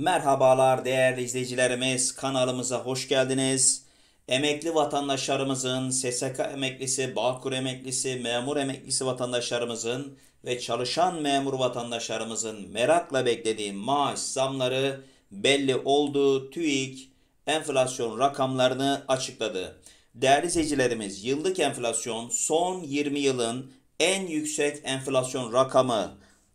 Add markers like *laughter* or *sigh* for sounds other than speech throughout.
Merhabalar değerli izleyicilerimiz, kanalımıza hoş geldiniz. Emekli vatandaşlarımızın, SSK emeklisi, Bağkur emeklisi, memur emeklisi vatandaşlarımızın ve çalışan memur vatandaşlarımızın merakla beklediği maaş zamları belli oldu. TÜİK enflasyon rakamlarını açıkladı. Değerli izleyicilerimiz, yıllık enflasyon son 20 yılın en yüksek enflasyon rakamı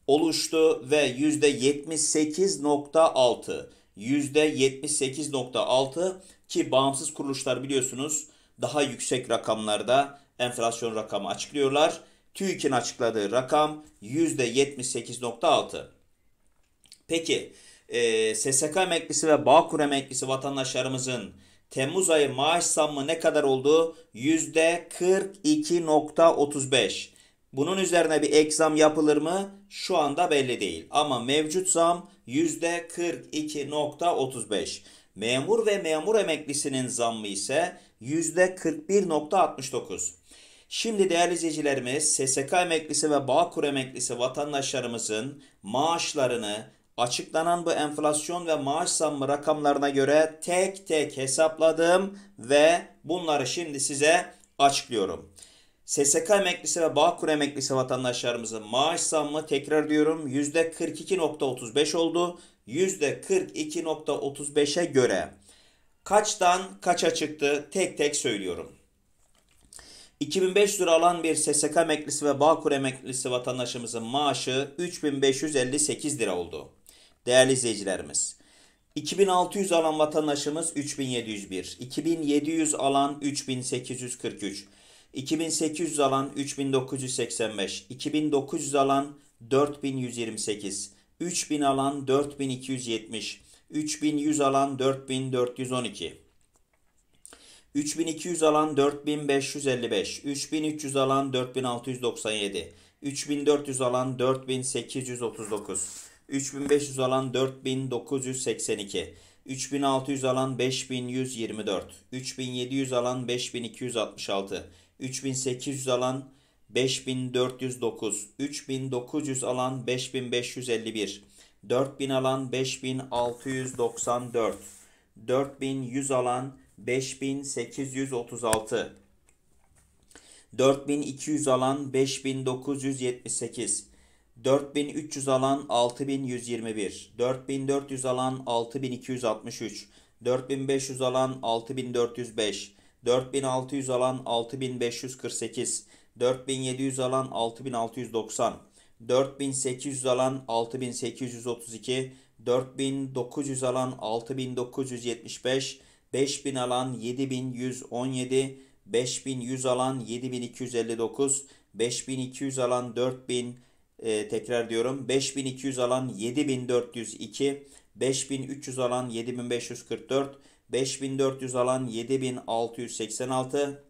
oluştu ve %78.6 %78.6 ki bağımsız kuruluşlar biliyorsunuz daha yüksek rakamlarda enflasyon rakamı açıklıyorlar. TÜİK'in açıkladığı rakam %78.6. Peki e, SSK emeklisi ve Bağkur emeklisi vatandaşlarımızın Temmuz ayı maaş zammı ne kadar oldu? %42.35. Bunun üzerine bir ek zam yapılır mı? Şu anda belli değil. Ama mevcut zam %42.35. Memur ve memur emeklisinin zammı ise %41.69. Şimdi değerli izleyicilerimiz SSK emeklisi ve Bağkur emeklisi vatandaşlarımızın maaşlarını açıklanan bu enflasyon ve maaş zammı rakamlarına göre tek tek hesapladım ve bunları şimdi size açıklıyorum. SSK emeklisi ve Bağkur emeklisi vatandaşlarımızın maaş zammı tekrar diyorum %42.35 oldu. %42.35'e göre kaçtan kaça çıktı tek tek söylüyorum. 2500 lira alan bir SSK emeklisi ve Bağkur emeklisi vatandaşımızın maaşı 3558 lira oldu. Değerli izleyicilerimiz. 2600 alan vatandaşımız 3701, 2700 alan 3843, 2800 alan 3985, 2900 alan 4128, 3000 alan 4270, 3100 alan 4412. 3200 alan 4555, 3300 alan 4697, 3400 alan 4839, 3500 alan 4982, 3600 alan 5124, 3700 alan 5266, 3800 alan 5409, 3900 alan 5551, 4000 alan 5694, 4100 alan 5836, 4200 alan 5978, 4300 alan 6121, 4400 alan 6263, 4500 alan 6405, 4600 alan 6548, 4700 alan 6690, 4800 alan 6832, 4900 alan 6975, 5000 alan 7117, 5100 alan 7259, 5200 alan 4000 e, tekrar diyorum 5200 alan 7402, 5300 alan 7544, 5400 alan 7686,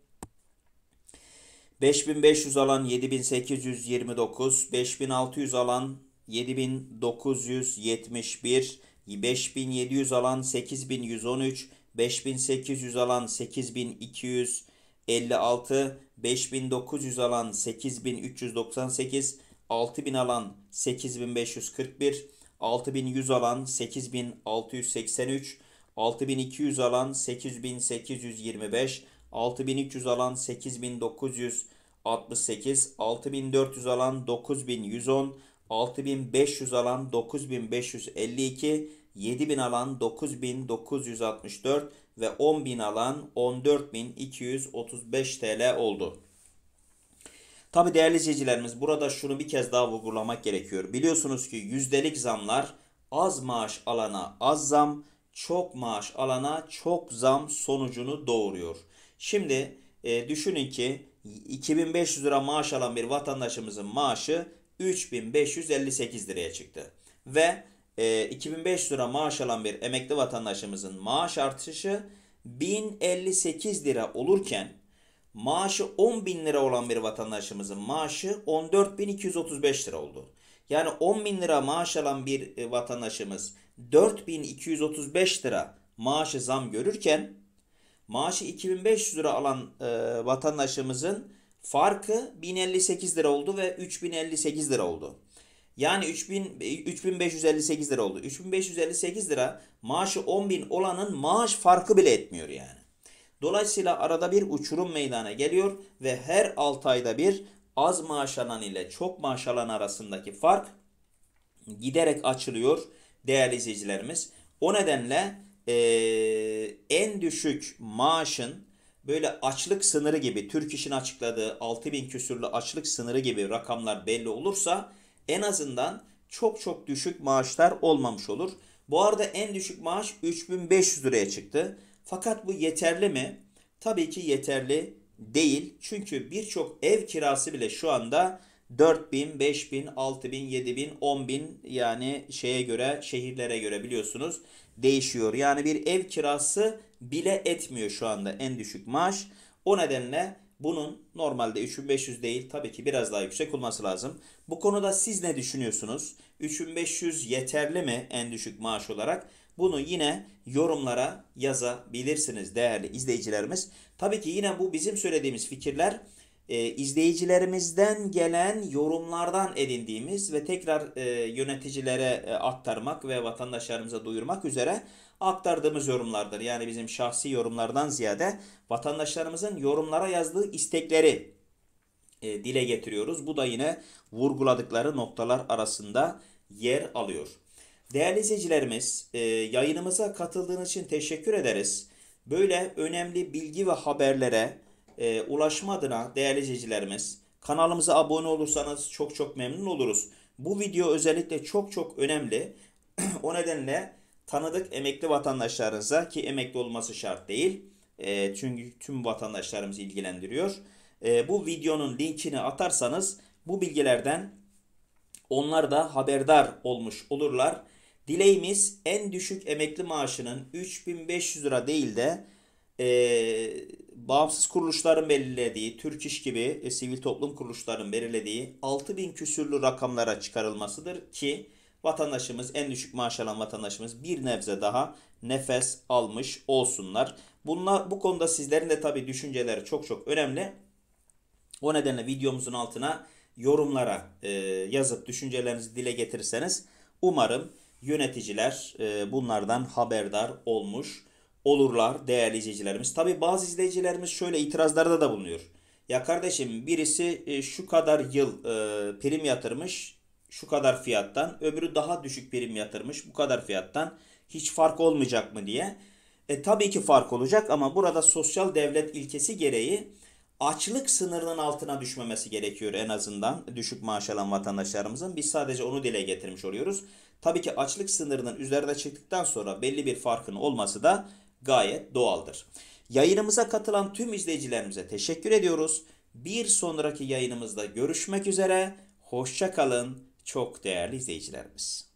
5500 alan 7829, 5600 alan 7971, 5700 alan 8113, 5800 alan 8256, 5900 alan 8398, 6000 alan 8541, 6100 alan 8683, 6200 alan 8825, 6300 alan 8968, 6400 alan 9110, 6500 alan 9552, 7000 alan 9964 ve 10000 alan 14235 TL oldu. Tabi değerli izleyicilerimiz burada şunu bir kez daha vurgulamak gerekiyor. Biliyorsunuz ki yüzdelik zamlar az maaş alana az zam, çok maaş alana çok zam sonucunu doğuruyor. Şimdi e, düşünün ki 2500 lira maaş alan bir vatandaşımızın maaşı 3558 liraya çıktı. Ve e, 2500 lira maaş alan bir emekli vatandaşımızın maaş artışı 1058 lira olurken maaşı 10 bin lira olan bir vatandaşımızın maaşı 14.235 lira oldu. Yani 10 bin lira maaş alan bir e, vatandaşımız 4.235 lira maaşı zam görürken maaşı 2500 lira alan e, vatandaşımızın farkı 1058 lira oldu ve 3058 lira oldu. Yani 3000, 3558 lira oldu. 3558 lira maaşı 10.000 olanın maaş farkı bile etmiyor yani. Dolayısıyla arada bir uçurum meydana geliyor ve her 6 ayda bir az maaş alan ile çok maaş alan arasındaki fark giderek açılıyor değerli izleyicilerimiz. O nedenle e, en düşük maaşın böyle açlık sınırı gibi Türk İş'in açıkladığı 6000 küsürlü açlık sınırı gibi rakamlar belli olursa en azından çok çok düşük maaşlar olmamış olur. Bu arada en düşük maaş 3500 liraya çıktı. Fakat bu yeterli mi? Tabii ki yeterli değil. Çünkü birçok ev kirası bile şu anda 4 bin, 5 bin, 6 bin, 7 bin, 10 bin yani şeye göre, şehirlere göre biliyorsunuz değişiyor. Yani bir ev kirası bile etmiyor şu anda en düşük maaş. O nedenle bunun normalde 3500 değil tabii ki biraz daha yüksek olması lazım. Bu konuda siz ne düşünüyorsunuz? 3500 yeterli mi en düşük maaş olarak? Bunu yine yorumlara yazabilirsiniz değerli izleyicilerimiz. Tabii ki yine bu bizim söylediğimiz fikirler e, izleyicilerimizden gelen yorumlardan edindiğimiz ve tekrar e, yöneticilere e, aktarmak ve vatandaşlarımıza duyurmak üzere aktardığımız yorumlardır. Yani bizim şahsi yorumlardan ziyade vatandaşlarımızın yorumlara yazdığı istekleri e, dile getiriyoruz. Bu da yine vurguladıkları noktalar arasında yer alıyor. Değerli izleyicilerimiz, e, yayınımıza katıldığınız için teşekkür ederiz. Böyle önemli bilgi ve haberlere e, ulaşma adına değerli izleyicilerimiz kanalımıza abone olursanız çok çok memnun oluruz. Bu video özellikle çok çok önemli. *clears throat* o nedenle tanıdık emekli vatandaşlarınıza ki emekli olması şart değil. E, çünkü tüm vatandaşlarımız ilgilendiriyor. E, bu videonun linkini atarsanız bu bilgilerden onlar da haberdar olmuş olurlar. Dileğimiz en düşük emekli maaşının 3500 lira değil de e, bağımsız kuruluşların belirlediği, Türk İş gibi e, sivil toplum kuruluşlarının belirlediği 6000 küsürlü rakamlara çıkarılmasıdır ki vatandaşımız, en düşük maaş alan vatandaşımız bir nebze daha nefes almış olsunlar. Bunlar, bu konuda sizlerin de tabii düşünceleri çok çok önemli. O nedenle videomuzun altına yorumlara e, yazıp düşüncelerinizi dile getirirseniz umarım yöneticiler e, bunlardan haberdar olmuş olurlar değerli izleyicilerimiz. Tabi bazı izleyicilerimiz şöyle itirazlarda da bulunuyor. Ya kardeşim birisi e, şu kadar yıl e, prim yatırmış şu kadar fiyattan öbürü daha düşük prim yatırmış bu kadar fiyattan hiç fark olmayacak mı diye. E, tabii ki fark olacak ama burada sosyal devlet ilkesi gereği açlık sınırının altına düşmemesi gerekiyor en azından düşük maaş alan vatandaşlarımızın. Biz sadece onu dile getirmiş oluyoruz. Tabii ki açlık sınırının üzerinde çıktıktan sonra belli bir farkın olması da gayet doğaldır. Yayınımıza katılan tüm izleyicilerimize teşekkür ediyoruz. Bir sonraki yayınımızda görüşmek üzere. Hoşça kalın çok değerli izleyicilerimiz.